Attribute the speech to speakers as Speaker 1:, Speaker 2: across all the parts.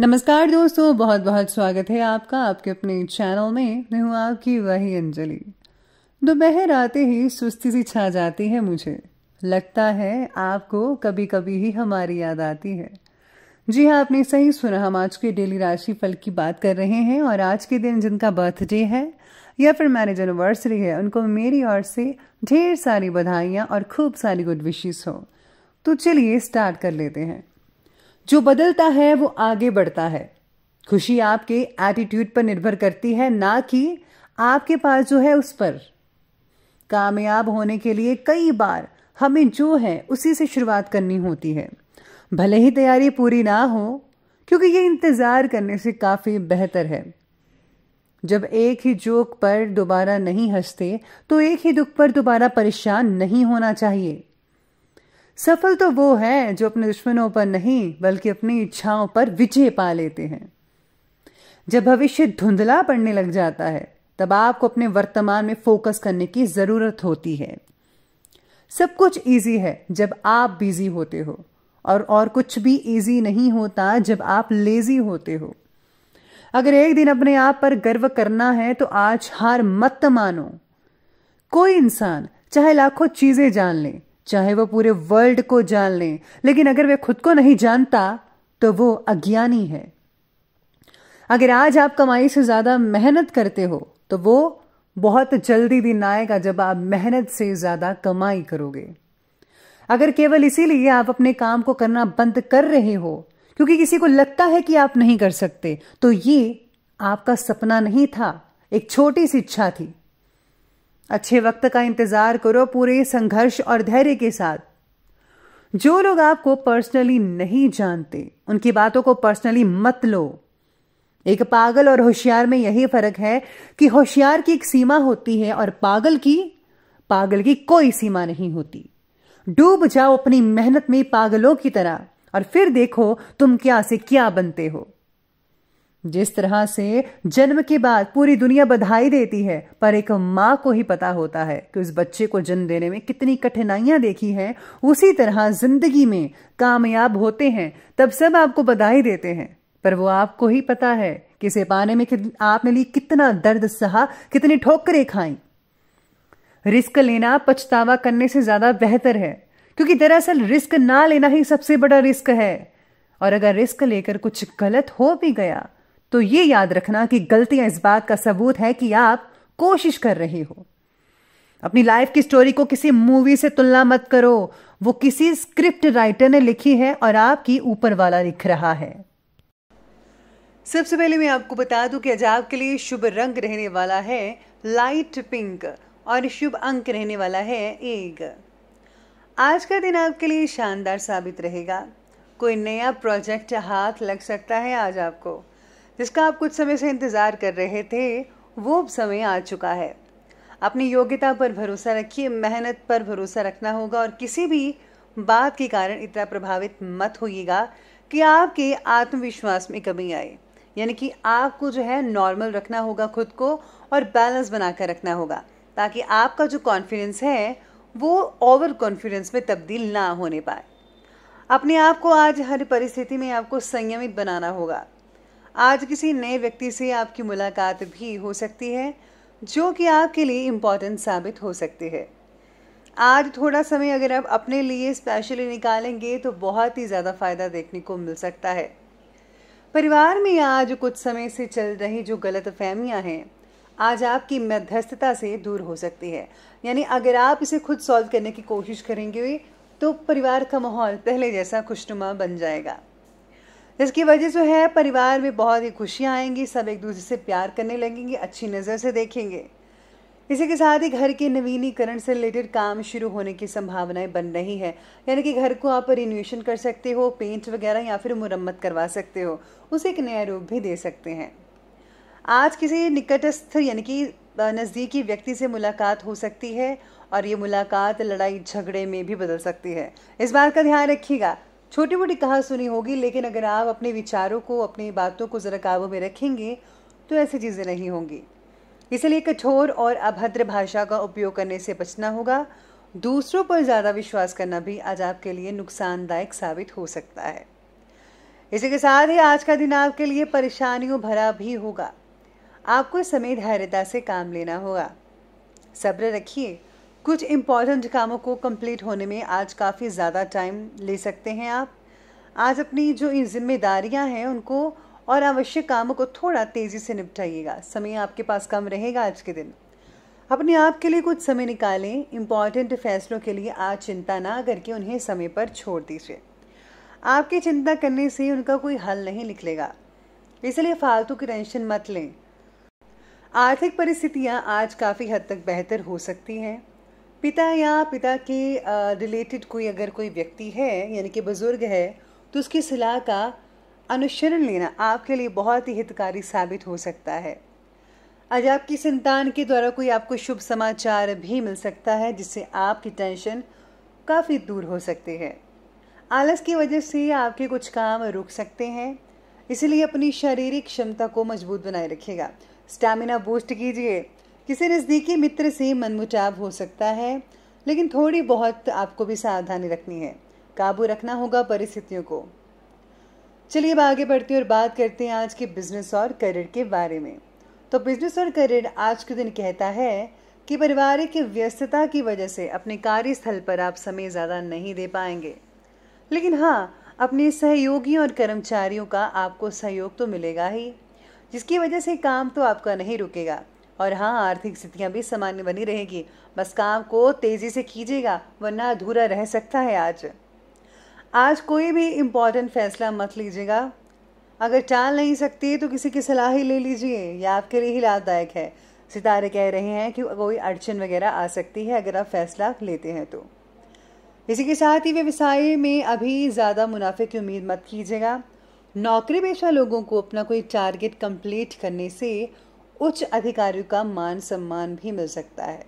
Speaker 1: नमस्कार दोस्तों बहुत बहुत स्वागत है आपका आपके अपने चैनल में मैं हूँ आपकी वही अंजलि दोपहर आते ही सुस्ती सी छा जाती है मुझे लगता है आपको कभी कभी ही हमारी याद आती है जी हाँ आपने सही सुना हम आज के डेली राशि फल की बात कर रहे हैं और आज के दिन जिनका बर्थडे है या फिर मैरिज एनिवर्सरी है उनको मेरी ओर से ढेर सारी बधाइयाँ और खूब सारी गुड विशेस हो तो चलिए स्टार्ट कर लेते हैं जो बदलता है वो आगे बढ़ता है खुशी आपके एटीट्यूड पर निर्भर करती है ना कि आपके पास जो है उस पर कामयाब होने के लिए कई बार हमें जो है उसी से शुरुआत करनी होती है भले ही तैयारी पूरी ना हो क्योंकि ये इंतज़ार करने से काफ़ी बेहतर है जब एक ही जोक पर दोबारा नहीं हंसते तो एक ही दुख पर दोबारा परेशान नहीं होना चाहिए सफल तो वो है जो अपने दुश्मनों पर नहीं बल्कि अपनी इच्छाओं पर विजय पा लेते हैं जब भविष्य धुंधला पड़ने लग जाता है तब आपको अपने वर्तमान में फोकस करने की ज़रूरत होती है सब कुछ इजी है जब आप बिजी होते हो और और कुछ भी इजी नहीं होता जब आप लेजी होते हो अगर एक दिन अपने आप पर गर्व करना है तो आज हार मत मानो कोई इंसान चाहे लाखों चीज़ें जान ले चाहे वो पूरे वर्ल्ड को जान ले लेकिन अगर वे खुद को नहीं जानता तो वो अज्ञानी है अगर आज आप कमाई से ज्यादा मेहनत करते हो तो वो बहुत जल्दी दिन आएगा जब आप मेहनत से ज्यादा कमाई करोगे अगर केवल इसीलिए आप अपने काम को करना बंद कर रहे हो क्योंकि किसी को लगता है कि आप नहीं कर सकते तो ये आपका सपना नहीं था एक छोटी सी इच्छा थी अच्छे वक्त का इंतजार करो पूरे संघर्ष और धैर्य के साथ जो लोग आपको पर्सनली नहीं जानते उनकी बातों को पर्सनली मत लो एक पागल और होशियार में यही फर्क है कि होशियार की एक सीमा होती है और पागल की पागल की कोई सीमा नहीं होती डूब जाओ अपनी मेहनत में पागलों की तरह और फिर देखो तुम क्या से क्या बनते हो जिस तरह से जन्म के बाद पूरी दुनिया बधाई देती है पर एक माँ को ही पता होता है कि उस बच्चे को जन्म देने में कितनी कठिनाइयां देखी हैं उसी तरह जिंदगी में कामयाब होते हैं तब सब आपको बधाई देते हैं पर वो आपको ही पता है कि इसे पाने में आपने लिए कितना दर्द सहा कितनी ठोकरें खाई रिस्क लेना पछतावा करने से ज्यादा बेहतर है क्योंकि दरअसल रिस्क ना लेना ही सबसे बड़ा रिस्क है और अगर रिस्क लेकर कुछ गलत हो भी गया तो ये याद रखना कि गलतियां इस बात का सबूत है कि आप कोशिश कर रहे हो अपनी लाइफ की स्टोरी को किसी मूवी से तुलना मत करो वो किसी स्क्रिप्ट राइटर ने लिखी है और आपकी ऊपर वाला लिख रहा है सबसे पहले मैं आपको बता दूं कि आज आपके लिए शुभ रंग रहने वाला है लाइट पिंक और शुभ अंक रहने वाला है एक आज का दिन आपके लिए शानदार साबित रहेगा कोई नया प्रोजेक्ट हाथ लग सकता है आज आपको जिसका आप कुछ समय से इंतज़ार कर रहे थे वो अब समय आ चुका है अपनी योग्यता पर भरोसा रखिए मेहनत पर भरोसा रखना होगा और किसी भी बात के कारण इतना प्रभावित मत होइएगा कि आपके आत्मविश्वास में कमी आए यानी कि आपको जो है नॉर्मल रखना होगा खुद को और बैलेंस बनाकर रखना होगा ताकि आपका जो कॉन्फिडेंस है वो ओवर कॉन्फिडेंस में तब्दील ना होने पाए अपने आप को आज हर परिस्थिति में आपको संयमित बनाना होगा आज किसी नए व्यक्ति से आपकी मुलाकात भी हो सकती है जो कि आपके लिए इम्पॉर्टेंट साबित हो सकती है आज थोड़ा समय अगर आप अपने लिए स्पेशली निकालेंगे तो बहुत ही ज़्यादा फ़ायदा देखने को मिल सकता है परिवार में आज कुछ समय से चल रही जो गलत फहमियाँ हैं आज आपकी मध्यस्थता से दूर हो सकती है यानी अगर आप इसे खुद सॉल्व करने की कोशिश करेंगे तो परिवार का माहौल पहले जैसा खुशनुमा बन जाएगा जिसकी वजह से है परिवार में बहुत ही खुशियाँ आएंगी सब एक दूसरे से प्यार करने लगेंगे अच्छी नज़र से देखेंगे इसी के साथ ही घर के नवीनीकरण से रिलेटेड काम शुरू होने की संभावनाएं बन रही है यानी कि घर को आप रिन्यूएशन कर सकते हो पेंट वगैरह या फिर मुरम्मत करवा सकते हो उसे एक नया रूप भी दे सकते हैं आज किसी निकटस्थ यानी कि नज़दीकी व्यक्ति से मुलाकात हो सकती है और ये मुलाकात लड़ाई झगड़े में भी बदल सकती है इस बात का ध्यान रखिएगा छोटी मोटी कहा सुनी होगी लेकिन अगर आप अपने विचारों को अपनी बातों को ज़रा काबू में रखेंगे तो ऐसी चीज़ें नहीं होंगी इसलिए कठोर और अभद्र भाषा का उपयोग करने से बचना होगा दूसरों पर ज़्यादा विश्वास करना भी आज आपके लिए नुकसानदायक साबित हो सकता है इसी के साथ ही आज का दिन आपके लिए परेशानियों भरा भी होगा आपको समय धैर्यता से काम लेना होगा सब्र रखिए कुछ इम्पॉर्टेंट कामों को कंप्लीट होने में आज काफ़ी ज़्यादा टाइम ले सकते हैं आप आज अपनी जो इन जिम्मेदारियां हैं उनको और आवश्यक कामों को थोड़ा तेज़ी से निपटाइएगा समय आपके पास कम रहेगा आज के दिन अपने आप के लिए कुछ समय निकालें इम्पॉर्टेंट फैसलों के लिए आज चिंता ना करके उन्हें समय पर छोड़ दीजिए आपकी चिंता करने से उनका कोई हल नहीं निकलेगा इसलिए फालतू की टेंशन मत लें आर्थिक परिस्थितियां आज काफ़ी हद तक बेहतर हो सकती हैं पिता या पिता के रिलेटेड कोई अगर कोई व्यक्ति है यानी कि बुज़ुर्ग है तो उसकी सलाह का अनुसरण लेना आपके लिए बहुत ही हितकारी साबित हो सकता है आज आपकी संतान के द्वारा कोई आपको शुभ समाचार भी मिल सकता है जिससे आपकी टेंशन काफ़ी दूर हो सकती है आलस की वजह से आपके कुछ काम रुक सकते हैं इसलिए अपनी शारीरिक क्षमता को मजबूत बनाए रखिएगा स्टैमिना बूस्ट कीजिए किसी नज़दीकी मित्र से मनमुटाव हो सकता है लेकिन थोड़ी बहुत आपको भी सावधानी रखनी है काबू रखना होगा परिस्थितियों को चलिए अब आगे बढ़ते हैं और बात करते हैं आज के बिजनेस और करियर के बारे में तो बिजनेस और करियर आज के दिन कहता है कि पारिवारिक व्यस्तता की वजह से अपने कार्यस्थल पर आप समय ज़्यादा नहीं दे पाएंगे लेकिन हाँ अपने सहयोगियों और कर्मचारियों का आपको सहयोग तो मिलेगा ही जिसकी वजह से काम तो आपका नहीं रुकेगा और हाँ आर्थिक स्थितियाँ भी सामान्य बनी रहेगी बस काम को तेज़ी से कीजिएगा वरना अधूरा रह सकता है आज आज कोई भी इम्पॉर्टेंट फैसला मत लीजिएगा अगर टाल नहीं सकती तो किसी की सलाह ही ले लीजिए यह आपके लिए ही लाभदायक है सितारे कह रहे हैं कि कोई अड़चन वगैरह आ सकती है अगर आप फैसला लेते हैं तो इसी के साथ ही व्यवसाय में अभी ज़्यादा मुनाफे की उम्मीद मत कीजिएगा नौकरी पेशा लोगों को अपना कोई टारगेट कंप्लीट करने से उच्च अधिकारियों का मान सम्मान भी मिल सकता है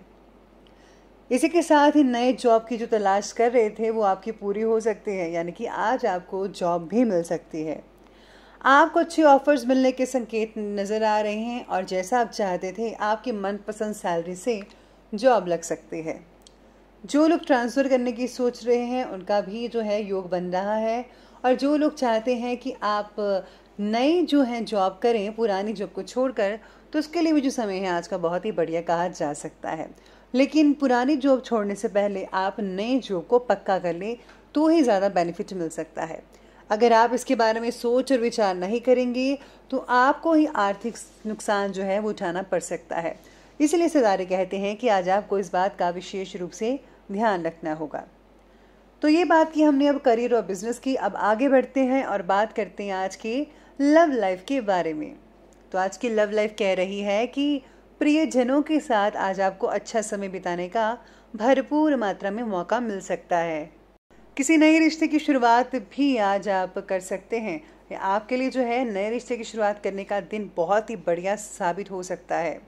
Speaker 1: इसी के साथ ही नए जॉब की जो तलाश कर रहे थे वो आपकी पूरी हो सकती है यानी कि आज आपको जॉब भी मिल सकती है आपको अच्छे ऑफर्स मिलने के संकेत नज़र आ रहे हैं और जैसा आप चाहते थे आपकी मनपसंद सैलरी से जॉब लग सकती है जो लोग ट्रांसफ़र करने की सोच रहे हैं उनका भी जो है योग बन रहा है और जो लोग चाहते हैं कि आप नई जो है जॉब करें पुरानी जॉब को छोड़कर तो उसके लिए भी जो समय है आज का बहुत ही बढ़िया कहा जा सकता है लेकिन पुरानी जॉब छोड़ने से पहले आप नए जॉब को पक्का कर लें तो ही ज़्यादा बेनिफिट मिल सकता है अगर आप इसके बारे में सोच और विचार नहीं करेंगे तो आपको ही आर्थिक नुकसान जो है वो उठाना पड़ सकता है इसलिए सितारे कहते हैं कि आज आपको इस बात का विशेष रूप से ध्यान रखना होगा तो ये बात की हमने अब करियर और बिजनेस की अब आगे बढ़ते हैं और बात करते हैं आज के लव लाइफ के बारे में तो आज की लव लाइफ कह रही है कि प्रियजनों के साथ आज आपको अच्छा समय बिताने का भरपूर मात्रा में मौका मिल सकता है किसी नए रिश्ते की शुरुआत भी आज आप कर सकते हैं आपके लिए जो है नए रिश्ते की शुरुआत करने का दिन बहुत ही बढ़िया साबित हो सकता है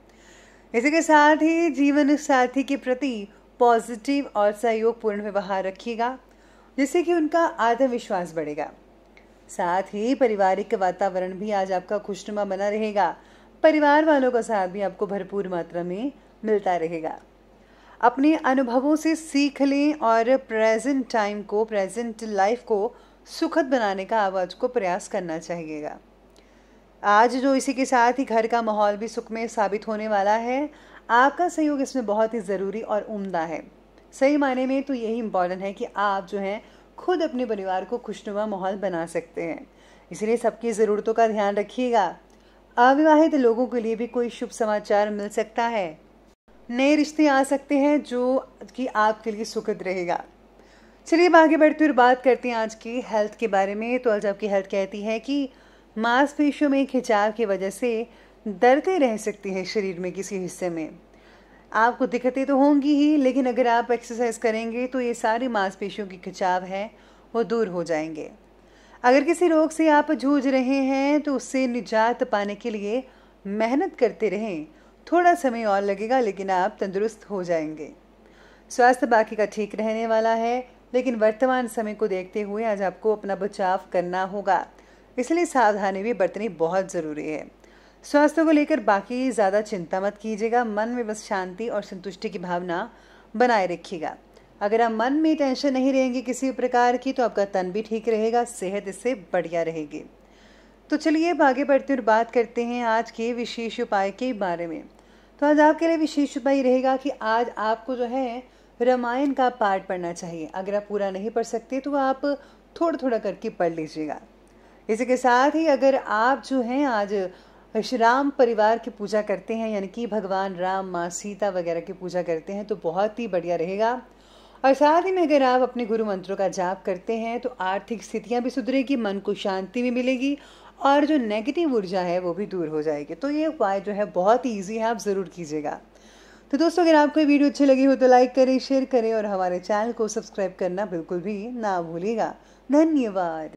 Speaker 1: इसी के साथ ही जीवन साथी के प्रति पॉजिटिव और सहयोगपूर्ण व्यवहार रखिएगा जिससे कि उनका आत्मविश्वास बढ़ेगा साथ ही पारिवारिक वातावरण भी आज आपका खुशनुमा बना रहेगा परिवार वालों का साथ भी आपको भरपूर मात्रा में मिलता रहेगा अपने अनुभवों से सीख लें और प्रेजेंट टाइम को प्रेजेंट लाइफ को सुखद बनाने का आवाज को प्रयास करना चाहिएगा आज जो इसी के साथ ही घर का माहौल भी सुख में साबित होने वाला है आपका सहयोग इसमें बहुत ही ज़रूरी और उम्दा है सही मायने में तो यही इम्पॉर्टेंट है कि आप जो हैं खुद अपने परिवार को खुशनुमा माहौल बना सकते हैं इसलिए सबकी ज़रूरतों का ध्यान रखिएगा अविवाहित लोगों के लिए भी कोई शुभ समाचार मिल सकता है नए रिश्ते आ सकते हैं जो कि आपके लिए सुखद रहेगा चलिए अब आगे बढ़ते हुए बात करते हैं आज की हेल्थ के बारे में तो आज आपकी हेल्थ कहती है कि मांसपेशियों में खिंचाव की वजह से दर्दें रह सकती हैं शरीर में किसी हिस्से में आपको दिक्कतें तो होंगी ही लेकिन अगर आप एक्सरसाइज करेंगे तो ये सारी मांसपेशियों की खिंचाव है वो दूर हो जाएंगे अगर किसी रोग से आप जूझ रहे हैं तो उससे निजात पाने के लिए मेहनत करते रहें थोड़ा समय और लगेगा लेकिन आप तंदुरुस्त हो जाएंगे स्वास्थ्य बाकी का ठीक रहने वाला है लेकिन वर्तमान समय को देखते हुए आज आपको अपना बचाव करना होगा इसलिए सावधानी भी बरतनी बहुत ज़रूरी है स्वास्थ्य को लेकर बाकी ज़्यादा चिंता मत कीजिएगा मन में बस शांति और संतुष्टि की भावना बनाए रखिएगा अगर आप मन में टेंशन नहीं रहेंगे किसी प्रकार की तो आपका तन भी ठीक रहेगा सेहत इससे बढ़िया रहेगी तो चलिए अब आगे बढ़ते और बात करते हैं आज के विशेष उपाय के बारे में तो आज आपके लिए विशेष उपाय रहेगा कि आज आपको जो है रामायण का पाठ पढ़ना चाहिए अगर आप पूरा नहीं पढ़ सकते तो आप थोड़ा थोड़ा करके पढ़ लीजिएगा इसी के साथ ही अगर आप जो हैं आज परशुराम परिवार की पूजा करते हैं यानी कि भगवान राम माँ सीता वगैरह की पूजा करते हैं तो बहुत ही बढ़िया रहेगा और साथ ही में अगर आप अपने गुरु मंत्रों का जाप करते हैं तो आर्थिक स्थितियाँ भी सुधरेगी मन को शांति भी मिलेगी और जो नेगेटिव ऊर्जा है वो भी दूर हो जाएगी तो ये उपाय जो है बहुत ही ईजी है आप ज़रूर कीजिएगा तो दोस्तों अगर आपको ये वीडियो अच्छी लगी हो तो लाइक करें शेयर करें और हमारे चैनल को सब्सक्राइब करना बिल्कुल भी ना भूलेगा धन्यवाद